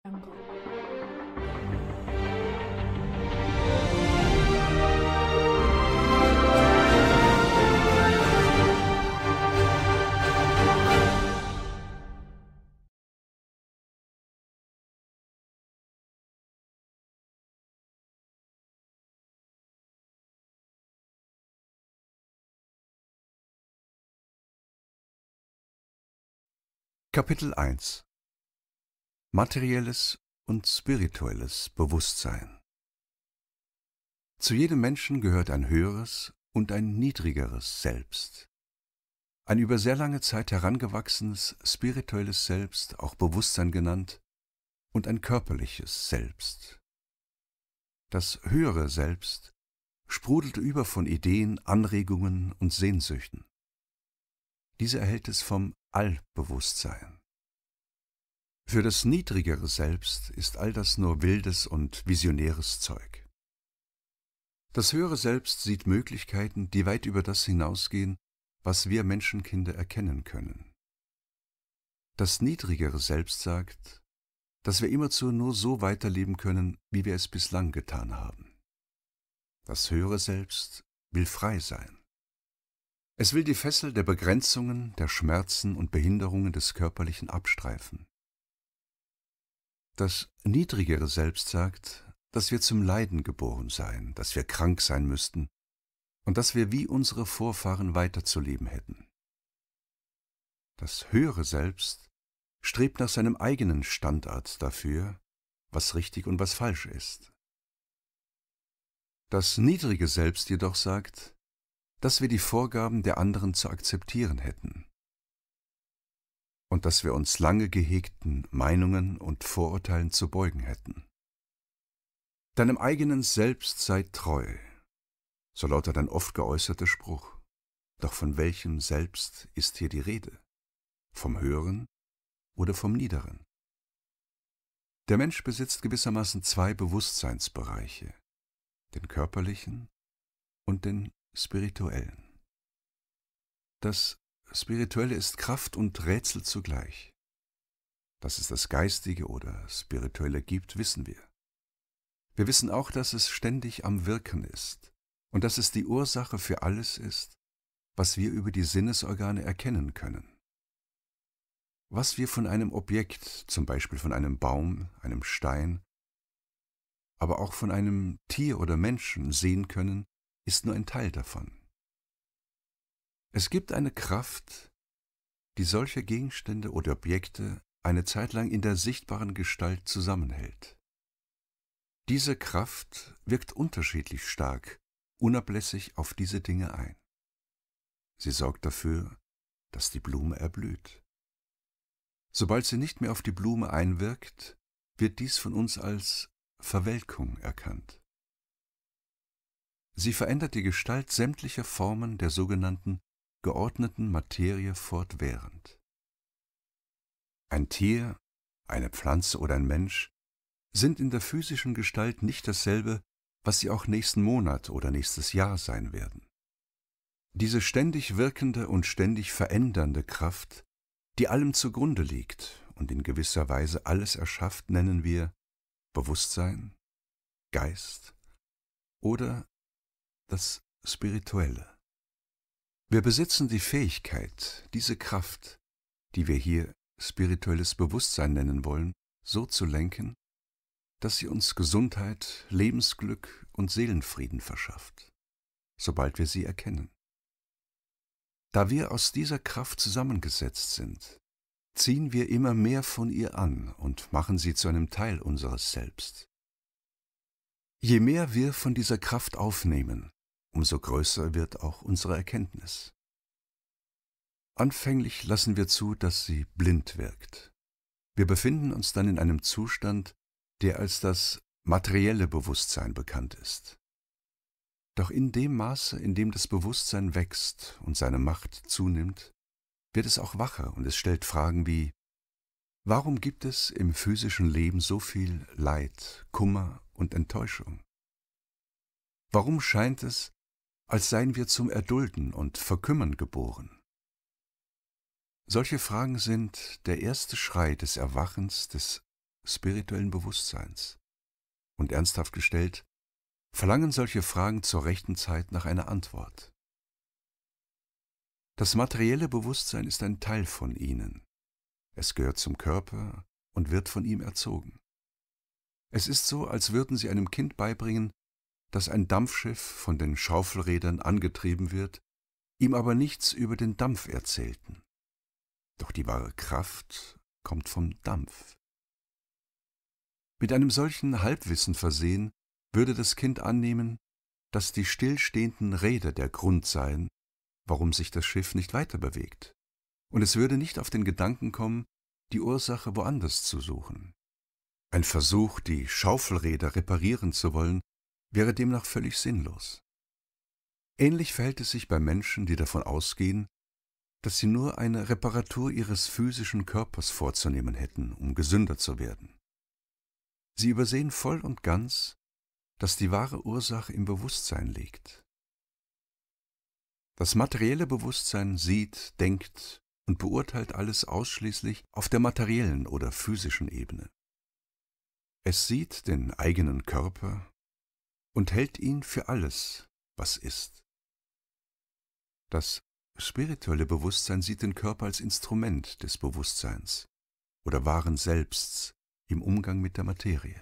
Tango Kapitel 1 materielles und spirituelles Bewusstsein. Zu jedem Menschen gehört ein höheres und ein niedrigeres Selbst. Ein über sehr lange Zeit herangewachsenes spirituelles Selbst, auch Bewusstsein genannt, und ein körperliches Selbst. Das höhere Selbst sprudelt über von Ideen, Anregungen und Sehnsüchten. Diese erhält es vom Allbewusstsein. Für das niedrigere Selbst ist all das nur wildes und visionäres Zeug. Das höhere Selbst sieht Möglichkeiten, die weit über das hinausgehen, was wir Menschenkinder erkennen können. Das niedrigere Selbst sagt, dass wir immerzu nur so weiterleben können, wie wir es bislang getan haben. Das höhere Selbst will frei sein. Es will die Fessel der Begrenzungen, der Schmerzen und Behinderungen des Körperlichen abstreifen. Das niedrigere Selbst sagt, dass wir zum Leiden geboren seien, dass wir krank sein müssten und dass wir wie unsere Vorfahren weiterzuleben hätten. Das höhere Selbst strebt nach seinem eigenen Standard dafür, was richtig und was falsch ist. Das niedrige Selbst jedoch sagt, dass wir die Vorgaben der anderen zu akzeptieren hätten und dass wir uns lange gehegten Meinungen und Vorurteilen zu beugen hätten. Deinem eigenen Selbst sei treu, so lautet ein oft geäußerter Spruch. Doch von welchem Selbst ist hier die Rede? Vom höheren oder vom niederen? Der Mensch besitzt gewissermaßen zwei Bewusstseinsbereiche, den körperlichen und den spirituellen. Das Spirituelle ist Kraft und Rätsel zugleich. Dass es das Geistige oder Spirituelle gibt, wissen wir. Wir wissen auch, dass es ständig am Wirken ist und dass es die Ursache für alles ist, was wir über die Sinnesorgane erkennen können. Was wir von einem Objekt, zum Beispiel von einem Baum, einem Stein, aber auch von einem Tier oder Menschen sehen können, ist nur ein Teil davon. Es gibt eine Kraft, die solche Gegenstände oder Objekte eine Zeit lang in der sichtbaren Gestalt zusammenhält. Diese Kraft wirkt unterschiedlich stark, unablässig auf diese Dinge ein. Sie sorgt dafür, dass die Blume erblüht. Sobald sie nicht mehr auf die Blume einwirkt, wird dies von uns als Verwelkung erkannt. Sie verändert die Gestalt sämtlicher Formen der sogenannten geordneten Materie fortwährend. Ein Tier, eine Pflanze oder ein Mensch sind in der physischen Gestalt nicht dasselbe, was sie auch nächsten Monat oder nächstes Jahr sein werden. Diese ständig wirkende und ständig verändernde Kraft, die allem zugrunde liegt und in gewisser Weise alles erschafft, nennen wir Bewusstsein, Geist oder das Spirituelle. Wir besitzen die Fähigkeit, diese Kraft, die wir hier spirituelles Bewusstsein nennen wollen, so zu lenken, dass sie uns Gesundheit, Lebensglück und Seelenfrieden verschafft, sobald wir sie erkennen. Da wir aus dieser Kraft zusammengesetzt sind, ziehen wir immer mehr von ihr an und machen sie zu einem Teil unseres Selbst. Je mehr wir von dieser Kraft aufnehmen, umso größer wird auch unsere Erkenntnis. Anfänglich lassen wir zu, dass sie blind wirkt. Wir befinden uns dann in einem Zustand, der als das materielle Bewusstsein bekannt ist. Doch in dem Maße, in dem das Bewusstsein wächst und seine Macht zunimmt, wird es auch wacher und es stellt Fragen wie Warum gibt es im physischen Leben so viel Leid, Kummer und Enttäuschung? Warum scheint es, als seien wir zum Erdulden und Verkümmern geboren. Solche Fragen sind der erste Schrei des Erwachens des spirituellen Bewusstseins. Und ernsthaft gestellt, verlangen solche Fragen zur rechten Zeit nach einer Antwort. Das materielle Bewusstsein ist ein Teil von ihnen. Es gehört zum Körper und wird von ihm erzogen. Es ist so, als würden sie einem Kind beibringen, dass ein Dampfschiff von den Schaufelrädern angetrieben wird, ihm aber nichts über den Dampf erzählten. Doch die wahre Kraft kommt vom Dampf. Mit einem solchen Halbwissen versehen, würde das Kind annehmen, dass die stillstehenden Räder der Grund seien, warum sich das Schiff nicht weiter bewegt, und es würde nicht auf den Gedanken kommen, die Ursache woanders zu suchen. Ein Versuch, die Schaufelräder reparieren zu wollen, wäre demnach völlig sinnlos. Ähnlich verhält es sich bei Menschen, die davon ausgehen, dass sie nur eine Reparatur ihres physischen Körpers vorzunehmen hätten, um gesünder zu werden. Sie übersehen voll und ganz, dass die wahre Ursache im Bewusstsein liegt. Das materielle Bewusstsein sieht, denkt und beurteilt alles ausschließlich auf der materiellen oder physischen Ebene. Es sieht den eigenen Körper, und hält ihn für alles, was ist. Das spirituelle Bewusstsein sieht den Körper als Instrument des Bewusstseins oder wahren Selbsts im Umgang mit der Materie.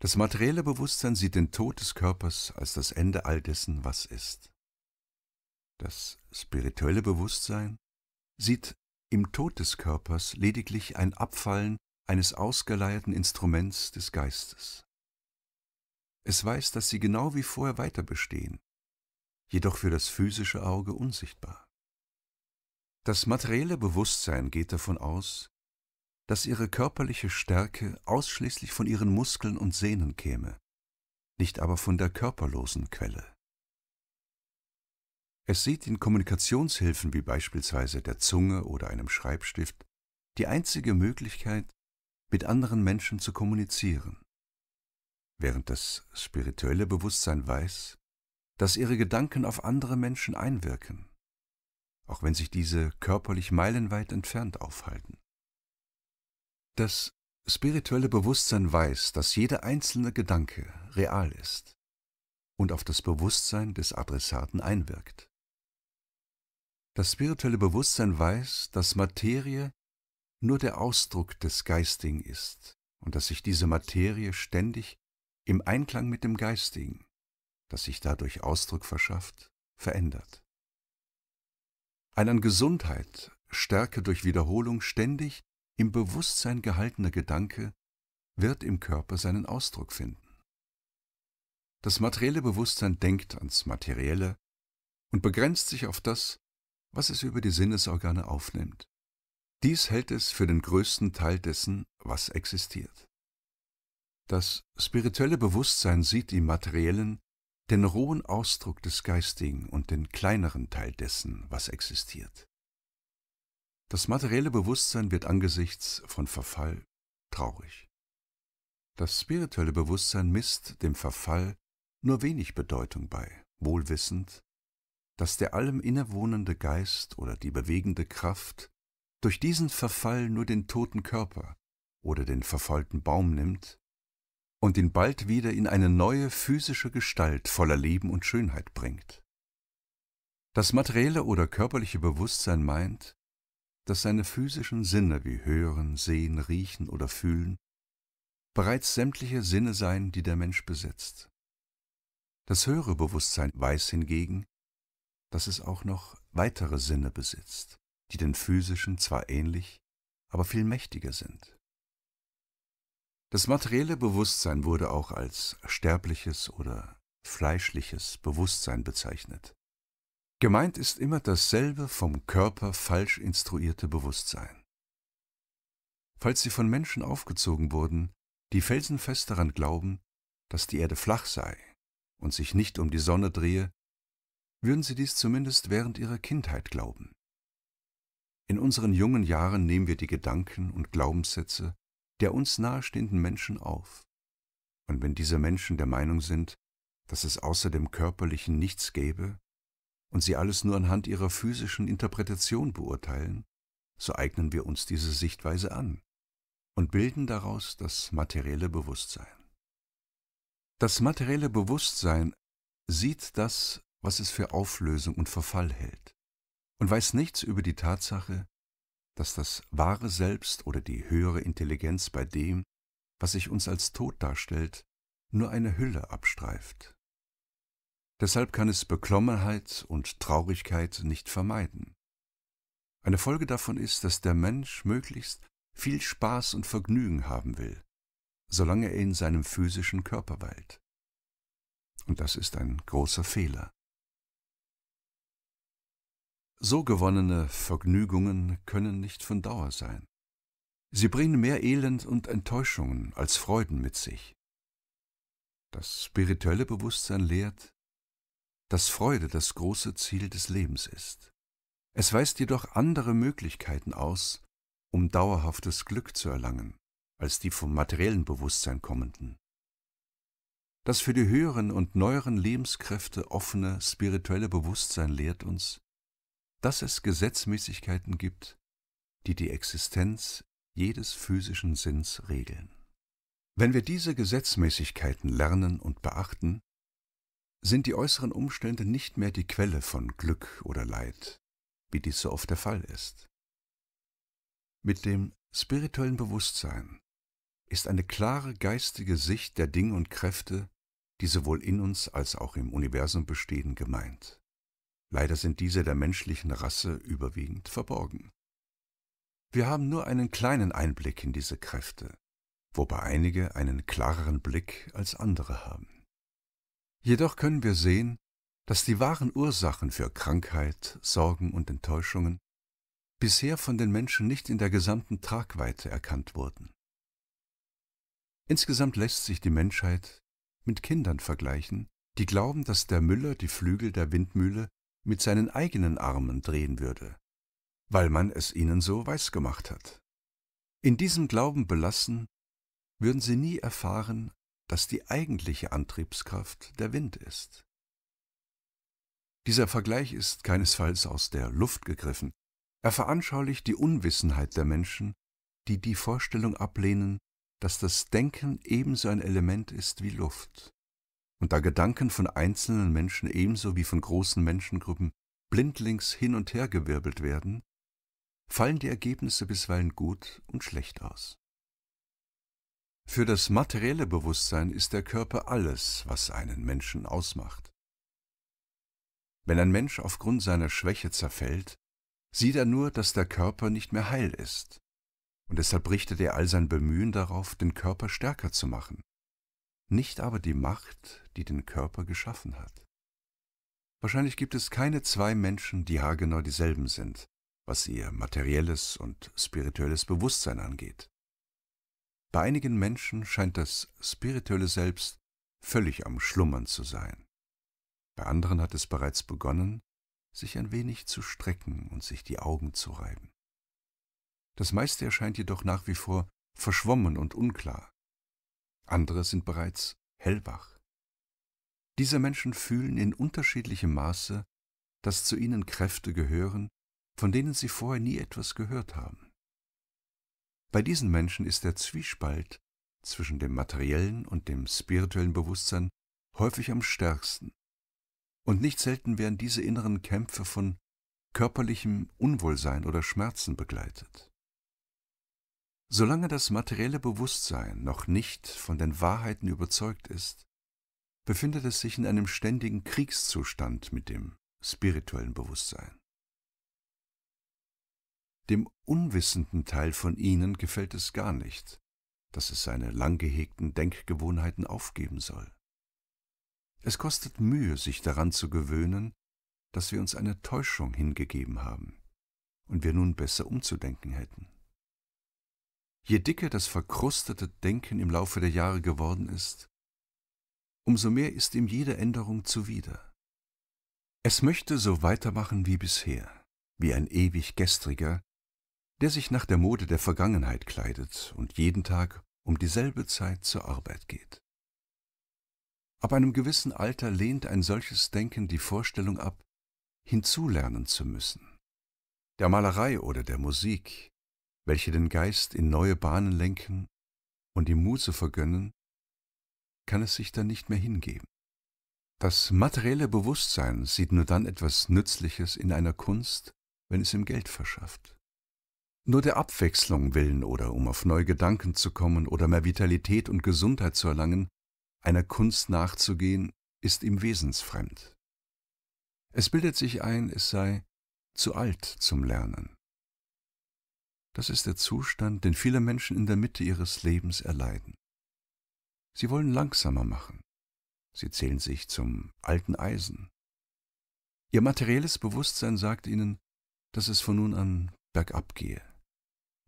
Das materielle Bewusstsein sieht den Tod des Körpers als das Ende all dessen, was ist. Das spirituelle Bewusstsein sieht im Tod des Körpers lediglich ein Abfallen eines ausgeleierten Instruments des Geistes. Es weiß, dass sie genau wie vorher weiter bestehen, jedoch für das physische Auge unsichtbar. Das materielle Bewusstsein geht davon aus, dass ihre körperliche Stärke ausschließlich von ihren Muskeln und Sehnen käme, nicht aber von der körperlosen Quelle. Es sieht in Kommunikationshilfen wie beispielsweise der Zunge oder einem Schreibstift die einzige Möglichkeit, mit anderen Menschen zu kommunizieren während das spirituelle Bewusstsein weiß, dass ihre Gedanken auf andere Menschen einwirken, auch wenn sich diese körperlich meilenweit entfernt aufhalten. Das spirituelle Bewusstsein weiß, dass jeder einzelne Gedanke real ist und auf das Bewusstsein des Adressaten einwirkt. Das spirituelle Bewusstsein weiß, dass Materie nur der Ausdruck des Geistigen ist und dass sich diese Materie ständig im Einklang mit dem Geistigen, das sich dadurch Ausdruck verschafft, verändert. Ein an Gesundheit, Stärke durch Wiederholung ständig im Bewusstsein gehaltener Gedanke wird im Körper seinen Ausdruck finden. Das materielle Bewusstsein denkt ans Materielle und begrenzt sich auf das, was es über die Sinnesorgane aufnimmt. Dies hält es für den größten Teil dessen, was existiert. Das spirituelle Bewusstsein sieht im materiellen den rohen Ausdruck des Geistigen und den kleineren Teil dessen, was existiert. Das materielle Bewusstsein wird angesichts von Verfall traurig. Das spirituelle Bewusstsein misst dem Verfall nur wenig Bedeutung bei, wohlwissend, dass der allem innewohnende Geist oder die bewegende Kraft durch diesen Verfall nur den toten Körper oder den verfaulten Baum nimmt und ihn bald wieder in eine neue physische Gestalt voller Leben und Schönheit bringt. Das materielle oder körperliche Bewusstsein meint, dass seine physischen Sinne wie Hören, Sehen, Riechen oder Fühlen bereits sämtliche Sinne seien, die der Mensch besitzt. Das höhere Bewusstsein weiß hingegen, dass es auch noch weitere Sinne besitzt, die den physischen zwar ähnlich, aber viel mächtiger sind. Das materielle Bewusstsein wurde auch als sterbliches oder fleischliches Bewusstsein bezeichnet. Gemeint ist immer dasselbe vom Körper falsch instruierte Bewusstsein. Falls sie von Menschen aufgezogen wurden, die felsenfest daran glauben, dass die Erde flach sei und sich nicht um die Sonne drehe, würden sie dies zumindest während ihrer Kindheit glauben. In unseren jungen Jahren nehmen wir die Gedanken und Glaubenssätze der uns nahestehenden Menschen auf. Und wenn diese Menschen der Meinung sind, dass es außer dem Körperlichen nichts gäbe und sie alles nur anhand ihrer physischen Interpretation beurteilen, so eignen wir uns diese Sichtweise an und bilden daraus das materielle Bewusstsein. Das materielle Bewusstsein sieht das, was es für Auflösung und Verfall hält und weiß nichts über die Tatsache, dass das wahre Selbst oder die höhere Intelligenz bei dem, was sich uns als Tod darstellt, nur eine Hülle abstreift. Deshalb kann es Beklommenheit und Traurigkeit nicht vermeiden. Eine Folge davon ist, dass der Mensch möglichst viel Spaß und Vergnügen haben will, solange er in seinem physischen Körper weilt. Und das ist ein großer Fehler. So gewonnene Vergnügungen können nicht von Dauer sein. Sie bringen mehr Elend und Enttäuschungen als Freuden mit sich. Das spirituelle Bewusstsein lehrt, dass Freude das große Ziel des Lebens ist. Es weist jedoch andere Möglichkeiten aus, um dauerhaftes Glück zu erlangen, als die vom materiellen Bewusstsein kommenden. Das für die höheren und neueren Lebenskräfte offene spirituelle Bewusstsein lehrt uns, dass es Gesetzmäßigkeiten gibt, die die Existenz jedes physischen Sinns regeln. Wenn wir diese Gesetzmäßigkeiten lernen und beachten, sind die äußeren Umstände nicht mehr die Quelle von Glück oder Leid, wie dies so oft der Fall ist. Mit dem spirituellen Bewusstsein ist eine klare geistige Sicht der Dinge und Kräfte, die sowohl in uns als auch im Universum bestehen, gemeint. Leider sind diese der menschlichen Rasse überwiegend verborgen. Wir haben nur einen kleinen Einblick in diese Kräfte, wobei einige einen klareren Blick als andere haben. Jedoch können wir sehen, dass die wahren Ursachen für Krankheit, Sorgen und Enttäuschungen bisher von den Menschen nicht in der gesamten Tragweite erkannt wurden. Insgesamt lässt sich die Menschheit mit Kindern vergleichen, die glauben, dass der Müller die Flügel der Windmühle mit seinen eigenen Armen drehen würde, weil man es ihnen so weisgemacht hat. In diesem Glauben belassen, würden sie nie erfahren, dass die eigentliche Antriebskraft der Wind ist. Dieser Vergleich ist keinesfalls aus der Luft gegriffen, er veranschaulicht die Unwissenheit der Menschen, die die Vorstellung ablehnen, dass das Denken ebenso ein Element ist wie Luft und da Gedanken von einzelnen Menschen ebenso wie von großen Menschengruppen blindlings hin und her gewirbelt werden, fallen die Ergebnisse bisweilen gut und schlecht aus. Für das materielle Bewusstsein ist der Körper alles, was einen Menschen ausmacht. Wenn ein Mensch aufgrund seiner Schwäche zerfällt, sieht er nur, dass der Körper nicht mehr heil ist, und deshalb richtet er all sein Bemühen darauf, den Körper stärker zu machen nicht aber die Macht, die den Körper geschaffen hat. Wahrscheinlich gibt es keine zwei Menschen, die haargenau dieselben sind, was ihr materielles und spirituelles Bewusstsein angeht. Bei einigen Menschen scheint das spirituelle Selbst völlig am Schlummern zu sein. Bei anderen hat es bereits begonnen, sich ein wenig zu strecken und sich die Augen zu reiben. Das meiste erscheint jedoch nach wie vor verschwommen und unklar andere sind bereits hellwach. Diese Menschen fühlen in unterschiedlichem Maße, dass zu ihnen Kräfte gehören, von denen sie vorher nie etwas gehört haben. Bei diesen Menschen ist der Zwiespalt zwischen dem materiellen und dem spirituellen Bewusstsein häufig am stärksten, und nicht selten werden diese inneren Kämpfe von körperlichem Unwohlsein oder Schmerzen begleitet. Solange das materielle Bewusstsein noch nicht von den Wahrheiten überzeugt ist, befindet es sich in einem ständigen Kriegszustand mit dem spirituellen Bewusstsein. Dem unwissenden Teil von ihnen gefällt es gar nicht, dass es seine lang gehegten Denkgewohnheiten aufgeben soll. Es kostet Mühe, sich daran zu gewöhnen, dass wir uns einer Täuschung hingegeben haben und wir nun besser umzudenken hätten. Je dicker das verkrustete Denken im Laufe der Jahre geworden ist, umso mehr ist ihm jede Änderung zuwider. Es möchte so weitermachen wie bisher, wie ein ewig gestriger, der sich nach der Mode der Vergangenheit kleidet und jeden Tag um dieselbe Zeit zur Arbeit geht. Ab einem gewissen Alter lehnt ein solches Denken die Vorstellung ab, hinzulernen zu müssen, der Malerei oder der Musik, welche den Geist in neue Bahnen lenken und ihm Muße vergönnen, kann es sich dann nicht mehr hingeben. Das materielle Bewusstsein sieht nur dann etwas Nützliches in einer Kunst, wenn es ihm Geld verschafft. Nur der Abwechslung willen oder um auf neue Gedanken zu kommen oder mehr Vitalität und Gesundheit zu erlangen, einer Kunst nachzugehen, ist ihm wesensfremd. Es bildet sich ein, es sei zu alt zum Lernen. Das ist der Zustand, den viele Menschen in der Mitte ihres Lebens erleiden. Sie wollen langsamer machen. Sie zählen sich zum alten Eisen. Ihr materielles Bewusstsein sagt ihnen, dass es von nun an bergab gehe,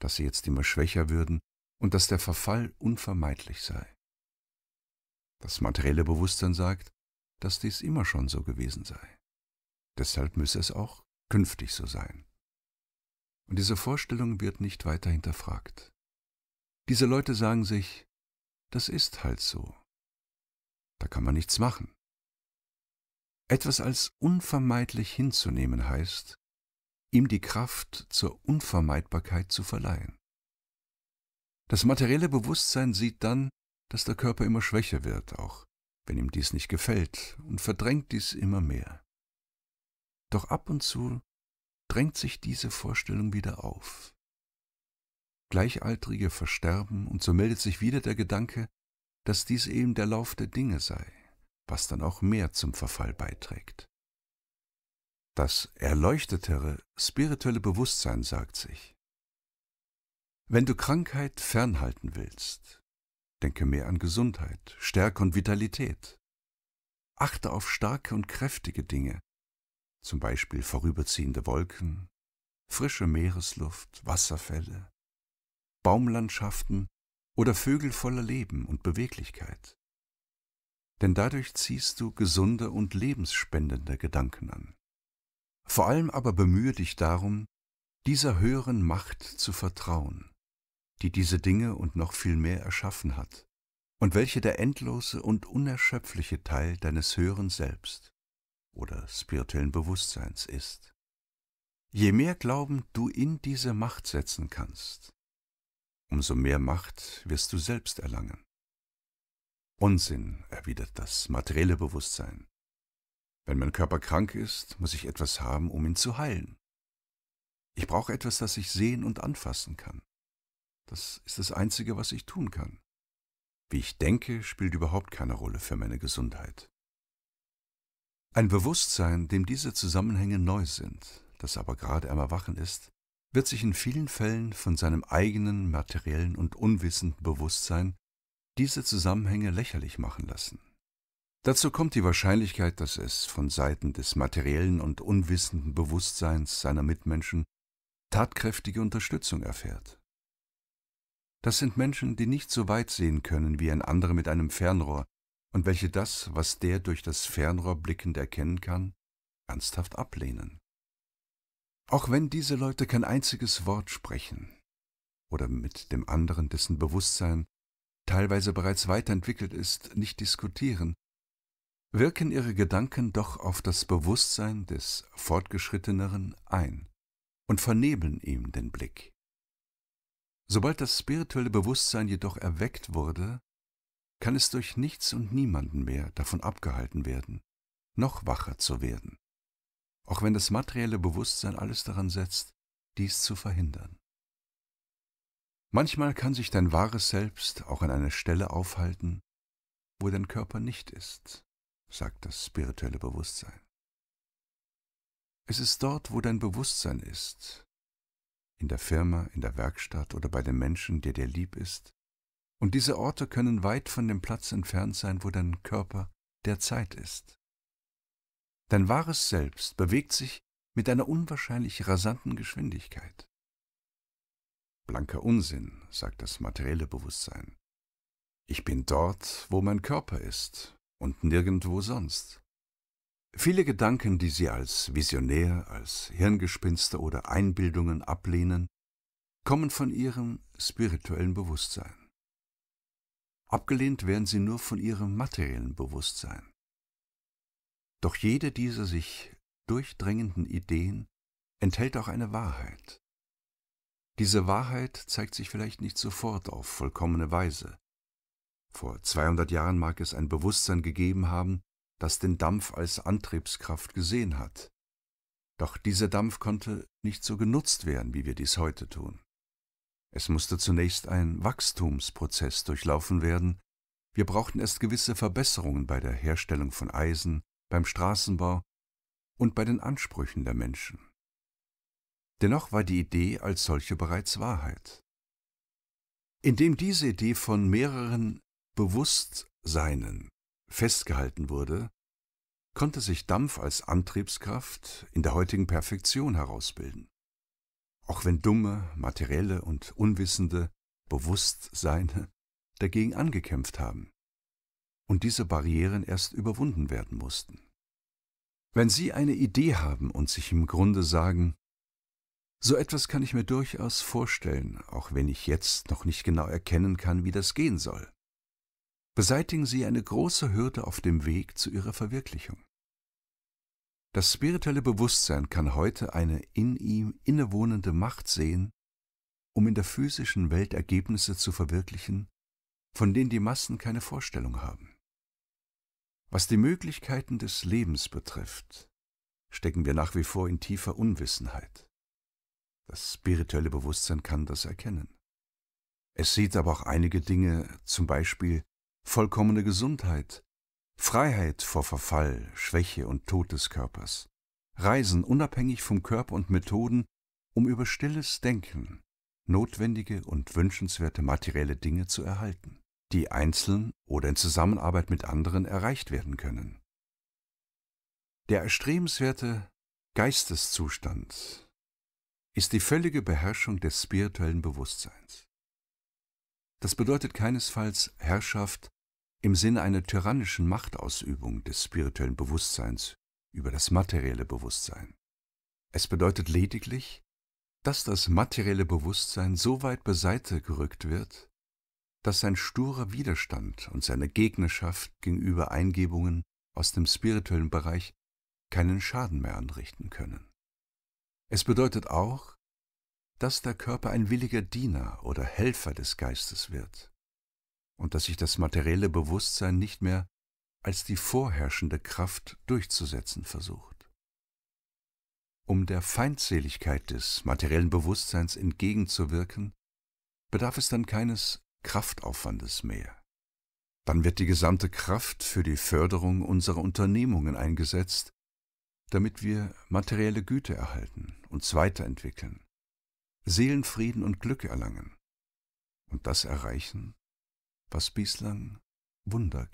dass sie jetzt immer schwächer würden und dass der Verfall unvermeidlich sei. Das materielle Bewusstsein sagt, dass dies immer schon so gewesen sei. Deshalb müsse es auch künftig so sein. Und diese Vorstellung wird nicht weiter hinterfragt. Diese Leute sagen sich, das ist halt so. Da kann man nichts machen. Etwas als unvermeidlich hinzunehmen heißt, ihm die Kraft zur Unvermeidbarkeit zu verleihen. Das materielle Bewusstsein sieht dann, dass der Körper immer schwächer wird, auch wenn ihm dies nicht gefällt, und verdrängt dies immer mehr. Doch ab und zu drängt sich diese Vorstellung wieder auf. Gleichaltrige versterben und so meldet sich wieder der Gedanke, dass dies eben der Lauf der Dinge sei, was dann auch mehr zum Verfall beiträgt. Das erleuchtetere, spirituelle Bewusstsein sagt sich, wenn du Krankheit fernhalten willst, denke mehr an Gesundheit, Stärke und Vitalität. Achte auf starke und kräftige Dinge, zum Beispiel vorüberziehende Wolken, frische Meeresluft, Wasserfälle, Baumlandschaften oder Vögel voller Leben und Beweglichkeit. Denn dadurch ziehst du gesunde und lebensspendende Gedanken an. Vor allem aber bemühe dich darum, dieser höheren Macht zu vertrauen, die diese Dinge und noch viel mehr erschaffen hat, und welche der endlose und unerschöpfliche Teil deines höheren Selbst, oder spirituellen Bewusstseins ist. Je mehr Glauben du in diese Macht setzen kannst, umso mehr Macht wirst du selbst erlangen. Unsinn, erwidert das materielle Bewusstsein. Wenn mein Körper krank ist, muss ich etwas haben, um ihn zu heilen. Ich brauche etwas, das ich sehen und anfassen kann. Das ist das Einzige, was ich tun kann. Wie ich denke, spielt überhaupt keine Rolle für meine Gesundheit. Ein Bewusstsein, dem diese Zusammenhänge neu sind, das aber gerade am Erwachen ist, wird sich in vielen Fällen von seinem eigenen materiellen und unwissenden Bewusstsein diese Zusammenhänge lächerlich machen lassen. Dazu kommt die Wahrscheinlichkeit, dass es von Seiten des materiellen und unwissenden Bewusstseins seiner Mitmenschen tatkräftige Unterstützung erfährt. Das sind Menschen, die nicht so weit sehen können wie ein anderer mit einem Fernrohr, und welche das, was der durch das Fernrohr blickend erkennen kann, ernsthaft ablehnen. Auch wenn diese Leute kein einziges Wort sprechen oder mit dem anderen, dessen Bewusstsein teilweise bereits weiterentwickelt ist, nicht diskutieren, wirken ihre Gedanken doch auf das Bewusstsein des Fortgeschritteneren ein und vernebeln ihm den Blick. Sobald das spirituelle Bewusstsein jedoch erweckt wurde, kann es durch nichts und niemanden mehr davon abgehalten werden, noch wacher zu werden, auch wenn das materielle Bewusstsein alles daran setzt, dies zu verhindern. Manchmal kann sich dein wahres Selbst auch an einer Stelle aufhalten, wo dein Körper nicht ist, sagt das spirituelle Bewusstsein. Es ist dort, wo dein Bewusstsein ist, in der Firma, in der Werkstatt oder bei dem Menschen, der dir lieb ist, und diese Orte können weit von dem Platz entfernt sein, wo dein Körper der Zeit ist. Dein wahres Selbst bewegt sich mit einer unwahrscheinlich rasanten Geschwindigkeit. Blanker Unsinn, sagt das materielle Bewusstsein. Ich bin dort, wo mein Körper ist und nirgendwo sonst. Viele Gedanken, die sie als visionär, als Hirngespinste oder Einbildungen ablehnen, kommen von ihrem spirituellen Bewusstsein. Abgelehnt werden sie nur von ihrem materiellen Bewusstsein. Doch jede dieser sich durchdrängenden Ideen enthält auch eine Wahrheit. Diese Wahrheit zeigt sich vielleicht nicht sofort auf vollkommene Weise. Vor 200 Jahren mag es ein Bewusstsein gegeben haben, das den Dampf als Antriebskraft gesehen hat. Doch dieser Dampf konnte nicht so genutzt werden, wie wir dies heute tun. Es musste zunächst ein Wachstumsprozess durchlaufen werden. Wir brauchten erst gewisse Verbesserungen bei der Herstellung von Eisen, beim Straßenbau und bei den Ansprüchen der Menschen. Dennoch war die Idee als solche bereits Wahrheit. Indem diese Idee von mehreren Bewusstseinen festgehalten wurde, konnte sich Dampf als Antriebskraft in der heutigen Perfektion herausbilden auch wenn dumme, materielle und unwissende Bewusstseine dagegen angekämpft haben und diese Barrieren erst überwunden werden mussten. Wenn Sie eine Idee haben und sich im Grunde sagen, so etwas kann ich mir durchaus vorstellen, auch wenn ich jetzt noch nicht genau erkennen kann, wie das gehen soll, beseitigen Sie eine große Hürde auf dem Weg zu Ihrer Verwirklichung. Das spirituelle Bewusstsein kann heute eine in ihm innewohnende Macht sehen, um in der physischen Welt Ergebnisse zu verwirklichen, von denen die Massen keine Vorstellung haben. Was die Möglichkeiten des Lebens betrifft, stecken wir nach wie vor in tiefer Unwissenheit. Das spirituelle Bewusstsein kann das erkennen. Es sieht aber auch einige Dinge, zum Beispiel vollkommene Gesundheit, Freiheit vor Verfall, Schwäche und Tod des Körpers. Reisen unabhängig vom Körper und Methoden, um über stilles Denken, notwendige und wünschenswerte materielle Dinge zu erhalten, die einzeln oder in Zusammenarbeit mit anderen erreicht werden können. Der erstrebenswerte Geisteszustand ist die völlige Beherrschung des spirituellen Bewusstseins. Das bedeutet keinesfalls Herrschaft im Sinne einer tyrannischen Machtausübung des spirituellen Bewusstseins über das materielle Bewusstsein. Es bedeutet lediglich, dass das materielle Bewusstsein so weit beiseite gerückt wird, dass sein sturer Widerstand und seine Gegnerschaft gegenüber Eingebungen aus dem spirituellen Bereich keinen Schaden mehr anrichten können. Es bedeutet auch, dass der Körper ein williger Diener oder Helfer des Geistes wird, und dass sich das materielle Bewusstsein nicht mehr als die vorherrschende Kraft durchzusetzen versucht. Um der Feindseligkeit des materiellen Bewusstseins entgegenzuwirken, bedarf es dann keines Kraftaufwandes mehr. Dann wird die gesamte Kraft für die Förderung unserer Unternehmungen eingesetzt, damit wir materielle Güter erhalten, uns weiterentwickeln, Seelenfrieden und Glück erlangen und das erreichen, was bislang Wunder